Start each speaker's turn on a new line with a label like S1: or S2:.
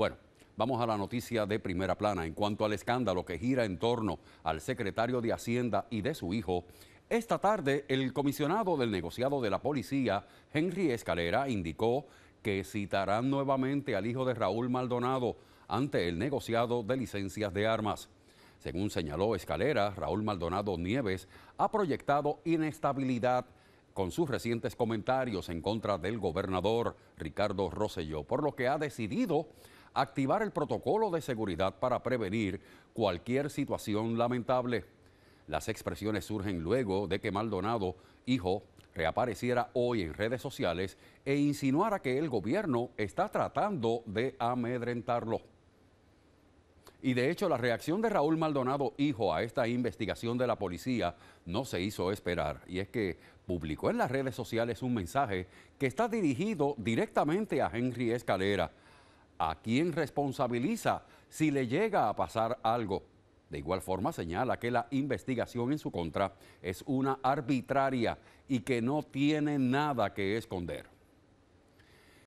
S1: Bueno, vamos a la noticia de primera plana. En cuanto al escándalo que gira en torno al secretario de Hacienda y de su hijo, esta tarde el comisionado del negociado de la policía, Henry Escalera, indicó que citarán nuevamente al hijo de Raúl Maldonado ante el negociado de licencias de armas. Según señaló Escalera, Raúl Maldonado Nieves ha proyectado inestabilidad con sus recientes comentarios en contra del gobernador Ricardo Rosselló, por lo que ha decidido activar el protocolo de seguridad para prevenir cualquier situación lamentable. Las expresiones surgen luego de que Maldonado, hijo, reapareciera hoy en redes sociales e insinuara que el gobierno está tratando de amedrentarlo. Y de hecho, la reacción de Raúl Maldonado, hijo, a esta investigación de la policía no se hizo esperar. Y es que publicó en las redes sociales un mensaje que está dirigido directamente a Henry Escalera, a quién responsabiliza si le llega a pasar algo. De igual forma, señala que la investigación en su contra es una arbitraria y que no tiene nada que esconder.